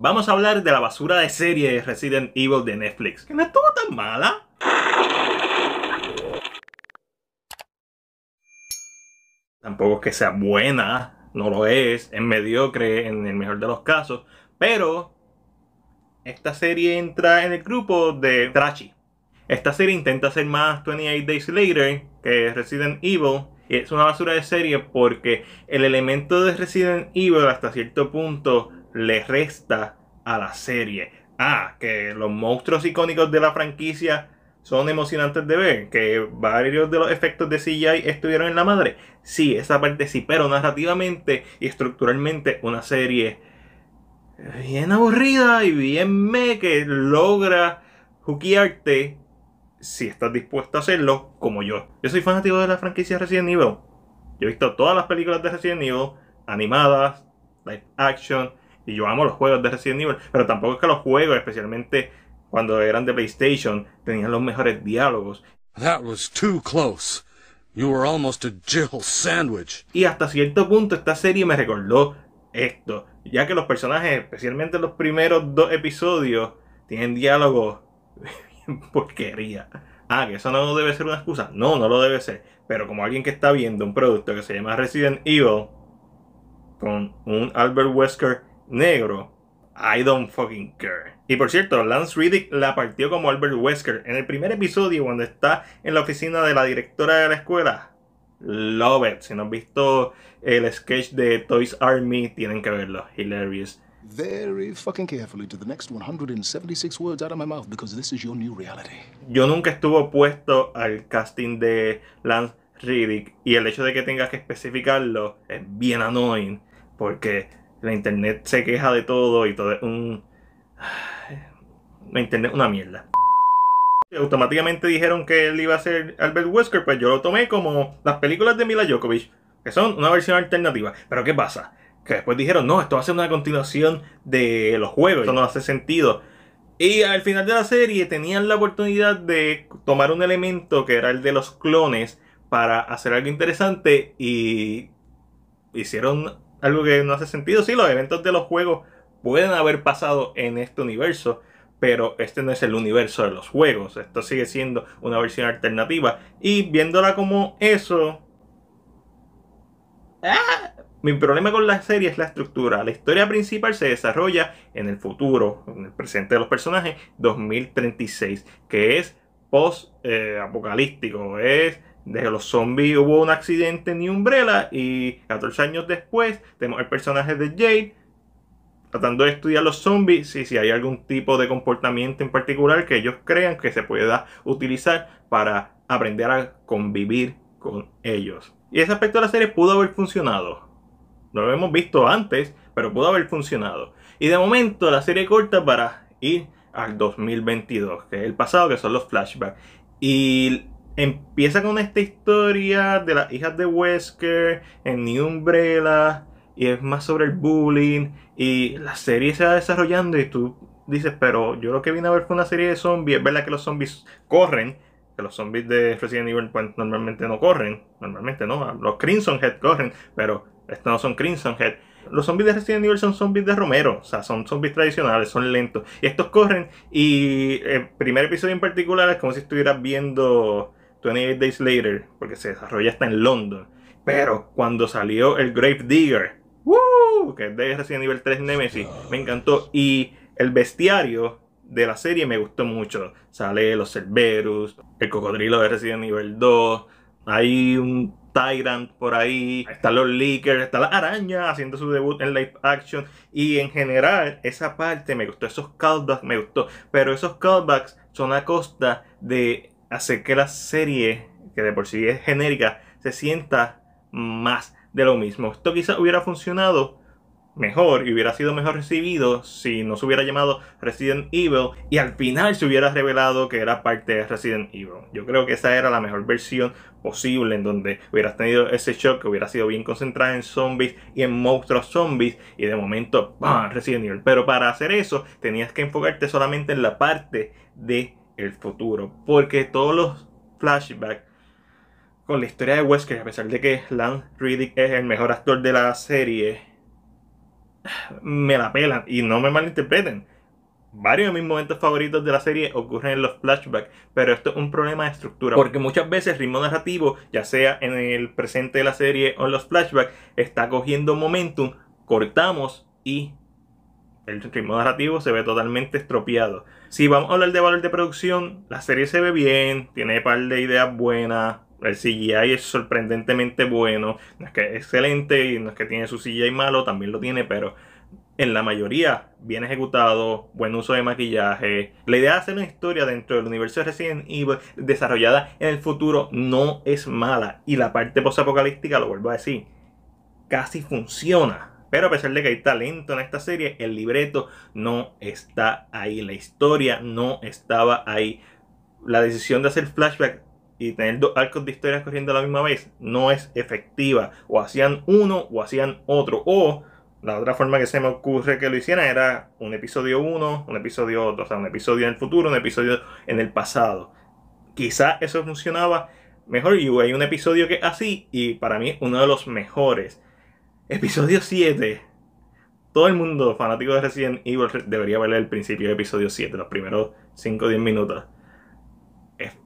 vamos a hablar de la basura de serie de Resident Evil de Netflix, que no estuvo tan mala. Tampoco es que sea buena, no lo es, es mediocre en el mejor de los casos, pero esta serie entra en el grupo de Trashy. Esta serie intenta ser más 28 Days Later que Resident Evil. Y Es una basura de serie porque el elemento de Resident Evil hasta cierto punto le resta a la serie. Ah, que los monstruos icónicos de la franquicia son emocionantes de ver, que varios de los efectos de CGI estuvieron en la madre. Sí, esa parte sí, pero narrativamente y estructuralmente una serie bien aburrida y bien me que logra juquearte si estás dispuesto a hacerlo como yo. Yo soy fanático de la franquicia Resident Evil. Yo he visto todas las películas de Resident Evil, animadas, live action, y yo amo los juegos de Resident Evil, pero tampoco es que los juegos, especialmente cuando eran de PlayStation, tenían los mejores diálogos. close. Y hasta cierto punto esta serie me recordó esto, ya que los personajes, especialmente los primeros dos episodios, tienen diálogos porquería. Ah, que eso no debe ser una excusa. No, no lo debe ser. Pero como alguien que está viendo un producto que se llama Resident Evil, con un Albert Wesker negro, I don't fucking care. Y por cierto, Lance Riddick la partió como Albert Wesker en el primer episodio cuando está en la oficina de la directora de la escuela. Love it. Si no han visto el sketch de Toys Army, tienen que verlo. Hilarious. Very fucking carefully to the next 176 words out of my mouth because this is your new reality. Yo nunca estuve opuesto al casting de Lance Riddick y el hecho de que tengas que especificarlo es bien annoying porque la internet se queja de todo y todo es un... La internet una mierda. automáticamente dijeron que él iba a ser Albert Wesker, pero pues yo lo tomé como las películas de Mila Jokovic que son una versión alternativa. Pero ¿qué pasa? Que después dijeron, no, esto va a ser una continuación de los juegos, esto no hace sentido. Y al final de la serie tenían la oportunidad de tomar un elemento que era el de los clones para hacer algo interesante y hicieron algo que no hace sentido. Sí, los eventos de los juegos pueden haber pasado en este universo, pero este no es el universo de los juegos. Esto sigue siendo una versión alternativa. Y viéndola como eso... Ah. Mi problema con la serie es la estructura. La historia principal se desarrolla en el futuro, en el presente de los personajes, 2036, que es post-apocalíptico. Eh, es de los zombies hubo un accidente en Umbrella y 14 años después tenemos el personaje de Jade tratando de estudiar los zombies y si hay algún tipo de comportamiento en particular que ellos crean que se pueda utilizar para aprender a convivir con ellos. Y ese aspecto de la serie pudo haber funcionado. No lo hemos visto antes, pero pudo haber funcionado. Y de momento la serie corta para ir al 2022, que es el pasado, que son los flashbacks. Y empieza con esta historia de las hijas de Wesker en New Umbrella y es más sobre el bullying y la serie se va desarrollando y tú dices, pero yo lo que vine a ver fue una serie de zombies, es verdad que los zombies corren, que los zombies de Resident Evil pues, normalmente no corren, normalmente no, los Crimson Head corren, pero estos no son Crimson Head. Los zombies de Resident Evil son zombies de Romero, o sea, son zombies tradicionales, son lentos. Y estos corren y el primer episodio en particular es como si estuvieras viendo 28 Days Later, porque se desarrolla hasta en London. Pero cuando salió el Grave Digger, que es de Resident Evil 3 Nemesis, me encantó. Y el bestiario de la serie me gustó mucho. Sale los Cerberus, el cocodrilo de Resident Evil 2, hay un Tyrant por ahí, están los Lickers, está la araña haciendo su debut en live action. Y en general, esa parte me gustó, esos callbacks me gustó. Pero esos callbacks son a costa de hace que la serie, que de por sí es genérica, se sienta más de lo mismo. Esto quizás hubiera funcionado mejor y hubiera sido mejor recibido si no se hubiera llamado Resident Evil y al final se hubiera revelado que era parte de Resident Evil. Yo creo que esa era la mejor versión posible en donde hubieras tenido ese shock que hubiera sido bien concentrada en zombies y en monstruos zombies y de momento ¡pam! Resident Evil. Pero para hacer eso tenías que enfocarte solamente en la parte de el futuro. Porque todos los flashbacks con la historia de Wesker, a pesar de que Lance Riddick es el mejor actor de la serie, me la pelan y no me malinterpreten. Varios de mis momentos favoritos de la serie ocurren en los flashbacks, pero esto es un problema de estructura, porque muchas veces el ritmo narrativo, ya sea en el presente de la serie o en los flashbacks, está cogiendo momentum, cortamos y el ritmo narrativo se ve totalmente estropeado. Si vamos a hablar de valor de producción, la serie se ve bien, tiene un par de ideas buenas, el CGI es sorprendentemente bueno, no es que es excelente y no es que tiene su CGI malo, también lo tiene, pero en la mayoría bien ejecutado, buen uso de maquillaje. La idea de hacer una historia dentro del universo recién Resident desarrollada en el futuro no es mala y la parte post-apocalíptica, lo vuelvo a decir, casi funciona pero a pesar de que hay talento en esta serie, el libreto no está ahí, la historia no estaba ahí. La decisión de hacer flashback y tener dos arcos de historias corriendo a la misma vez no es efectiva. O hacían uno o hacían otro. O la otra forma que se me ocurre que lo hicieran era un episodio uno, un episodio otro, o sea, un episodio en el futuro, un episodio en el pasado. Quizá eso funcionaba mejor y hay un episodio que así y para mí uno de los mejores Episodio 7. Todo el mundo fanático de Resident Evil debería ver el principio de episodio 7, los primeros 5 o 10 minutos. Es,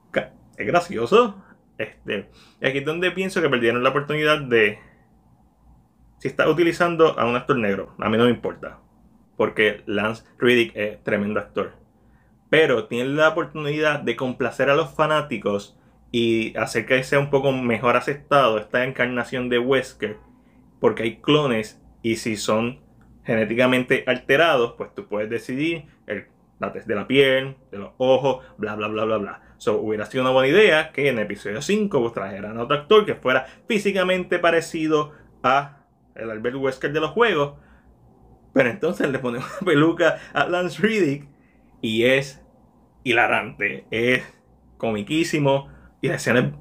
gracioso. Este, aquí es donde pienso que perdieron la oportunidad de. Si está utilizando a un actor negro, a mí no me importa. Porque Lance Riddick es tremendo actor. Pero tienen la oportunidad de complacer a los fanáticos y hacer que sea un poco mejor aceptado esta encarnación de Wesker porque hay clones y si son genéticamente alterados, pues tú puedes decidir el, la de la piel, de los ojos, bla, bla, bla, bla, bla. So, hubiera sido una buena idea que en episodio 5 vos trajeran a otro actor que fuera físicamente parecido a el Albert Wesker de los juegos, pero entonces le ponen una peluca a Lance Riddick y es hilarante, es comiquísimo y la escena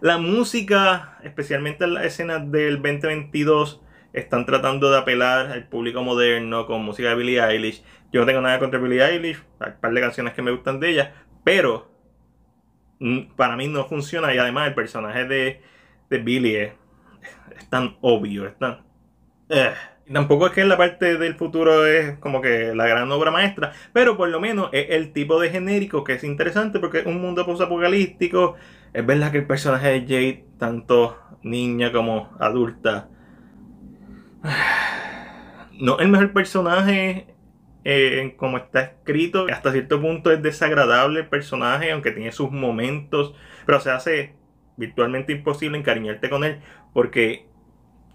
la música, especialmente en las escenas del 2022, están tratando de apelar al público moderno con música de Billie Eilish. Yo no tengo nada contra Billie Eilish, hay un par de canciones que me gustan de ella, pero para mí no funciona y además el personaje de, de Billie es, tan obvio, es tan... Eh. Tampoco es que la parte del futuro es como que la gran obra maestra, pero por lo menos es el tipo de genérico que es interesante porque es un mundo post-apocalíptico es verdad que el personaje de Jade, tanto niña como adulta, no es el mejor personaje eh, como está escrito. Hasta cierto punto es desagradable el personaje, aunque tiene sus momentos, pero se hace virtualmente imposible encariñarte con él porque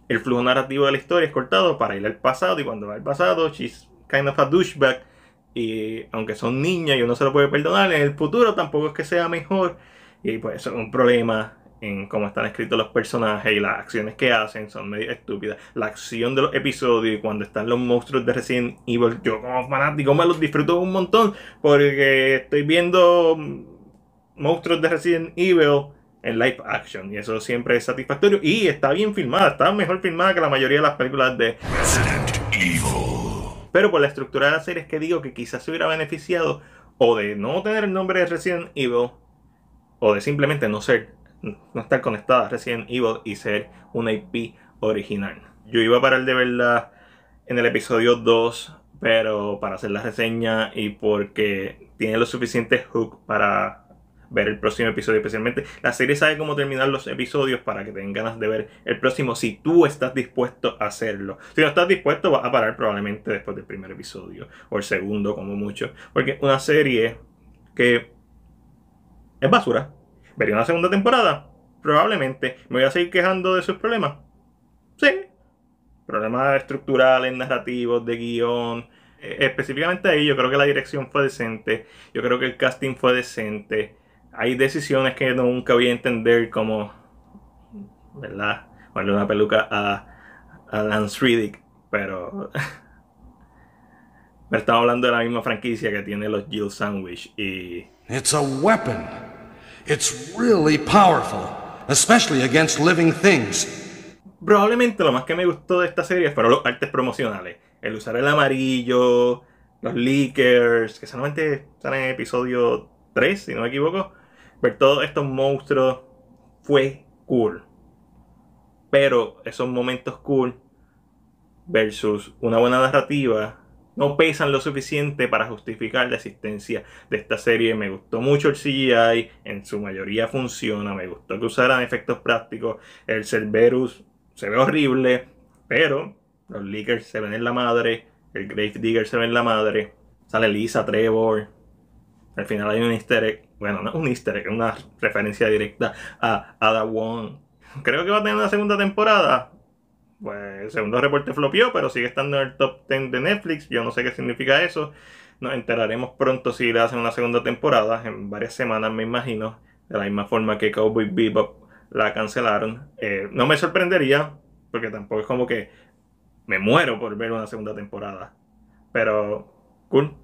el flujo narrativo de la historia es cortado para ir al pasado y cuando va al pasado, she's kind of a douchebag y aunque son niñas y uno se lo puede perdonar, en el futuro tampoco es que sea mejor y pues eso es un problema en cómo están escritos los personajes y las acciones que hacen son medio estúpidas. La acción de los episodios y cuando están los monstruos de Resident Evil, yo como fanático me los disfruto un montón porque estoy viendo mm, monstruos de Resident Evil en live action y eso siempre es satisfactorio y está bien filmada, está mejor filmada que la mayoría de las películas de Resident Evil. Pero por la estructura de la serie es que digo que quizás se hubiera beneficiado o de no tener el nombre de Resident Evil o de simplemente no ser, no estar conectada recién Resident y ser una IP original. Yo iba a parar de verla en el episodio 2, pero para hacer la reseña y porque tiene lo suficiente hook para ver el próximo episodio, especialmente la serie sabe cómo terminar los episodios para que tengas ganas de ver el próximo si tú estás dispuesto a hacerlo. Si no estás dispuesto vas a parar probablemente después del primer episodio o el segundo como mucho, porque una serie que es basura. ¿Vería una segunda temporada? Probablemente. ¿Me voy a seguir quejando de sus problemas? Sí. Problemas estructurales, narrativos, de guión. Eh, específicamente ahí yo creo que la dirección fue decente. Yo creo que el casting fue decente. Hay decisiones que nunca voy a entender como... ¿Verdad? ponerle una peluca a, a Lance Riddick. Pero... me estamos hablando de la misma franquicia que tiene los Jill Sandwich y... It's a weapon. It's really powerful, especially against living things. Probablemente lo más que me gustó de esta serie fueron los artes promocionales. El usar el amarillo, los leakers, que solamente están en episodio 3, si no me equivoco. Ver todos estos monstruos fue cool. Pero esos momentos cool versus una buena narrativa no pesan lo suficiente para justificar la existencia de esta serie. Me gustó mucho el CGI, en su mayoría funciona, me gustó que usaran efectos prácticos, el Cerberus se ve horrible, pero los Lickers se ven en la madre, el Grave Digger se ve en la madre, sale Lisa, Trevor, al final hay un easter egg, bueno, no un easter egg, una referencia directa a Ada Wong. Creo que va a tener una segunda temporada, pues, el segundo reporte flopió, pero sigue estando en el top 10 de Netflix. Yo no sé qué significa eso. Nos enteraremos pronto si le hacen una segunda temporada, en varias semanas me imagino. De la misma forma que Cowboy Bebop la cancelaron. Eh, no me sorprendería, porque tampoco es como que me muero por ver una segunda temporada. Pero, cool.